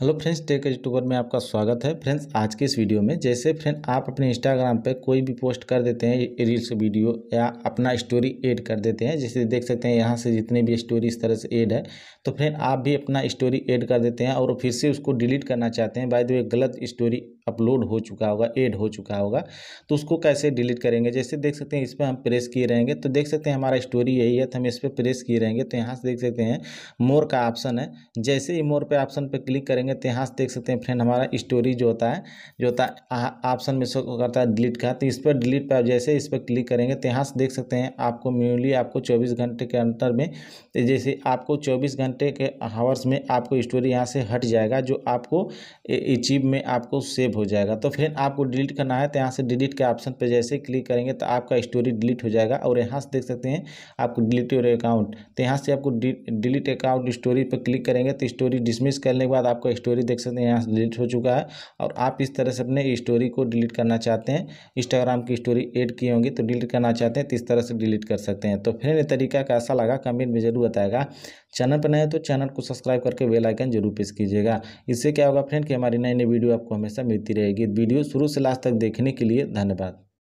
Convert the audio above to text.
hello friends tech YouTuber में आपका स्वागत है फ्रेंड्स आज के इस वीडियो में जैसे फ्रेंड आप अपने इंस्टाग्राम पे कोई भी पोस्ट कर देते हैं रील्स वीडियो या अपना स्टोरी ऐड कर देते हैं जैसे देख सकते हैं यहाँ से जितने भी स्टोरी इस तरह से ऐड है तो फ्रेंड आप भी अपना स्टोरी ऐड कर देते हैं और फिर से उसको डिलीट करना चाहते हैं बाय द वे गलत स्टोरी अपलोड हो चुका होगा ऐड हो चुका होगा तो उसको कैसे डिलीट करेंगे जैसे देख सकते हैं इस पर हम प्रेस किए रहेंगे तो देख सकते हैं हमारा स्टोरी यही है तो हम इस पर प्रेस किए रहेंगे तो यहाँ से देख सकते हैं मोर का ऑप्शन है जैसे ही मोर पर ऑप्शन पर क्लिक करेंगे करेंगे तो यहाँ से देख सकते हैं फ्रेंड हमारा स्टोरी जो होता है जो होता है ऑप्शन में शो करता है डिलीट का तो इस पर डिलीट पर जैसे इस पर क्लिक करेंगे तो यहाँ से देख सकते हैं आपको म्यूनली आपको चौबीस घंटे के अंतर में तो जैसे आपको चौबीस घंटे के हावर्स में आपको स्टोरी यहाँ से हट जाएगा जो आपको अचीव में आपको सेव हो जाएगा तो फ्रेंड आपको डिलीट करना है तो यहाँ से डिलीट के ऑप्शन पर जैसे क्लिक करेंगे तो आपका स्टोरी डिलीट हो जाएगा और यहाँ से देख सकते हैं आपको डिलीट योर अकाउंट तो यहाँ से आपको डिलीट अकाउंट स्टोरी पर क्लिक करेंगे तो स्टोरी डिसमिस करने के बाद आपको आपका स्टोरी देख सकते हैं यहाँ डिलीट हो चुका है और आप इस तरह से अपने स्टोरी को डिलीट करना चाहते हैं इंस्टाग्राम की स्टोरी ऐड की होंगी तो डिलीट करना चाहते हैं तो इस तरह से डिलीट कर सकते हैं तो फ्रेंड ये तरीका कैसा लगा कमेंट में जरूर बताएगा चैनल पर नए तो चैनल को सब्सक्राइब करके बेल आइकन जरूर प्रेस कीजिएगा इससे क्या होगा फ्रेंड कि हमारी नई नई वीडियो आपको हमेशा मिलती रहेगी वीडियो शुरू से लास्ट तक देखने के लिए धन्यवाद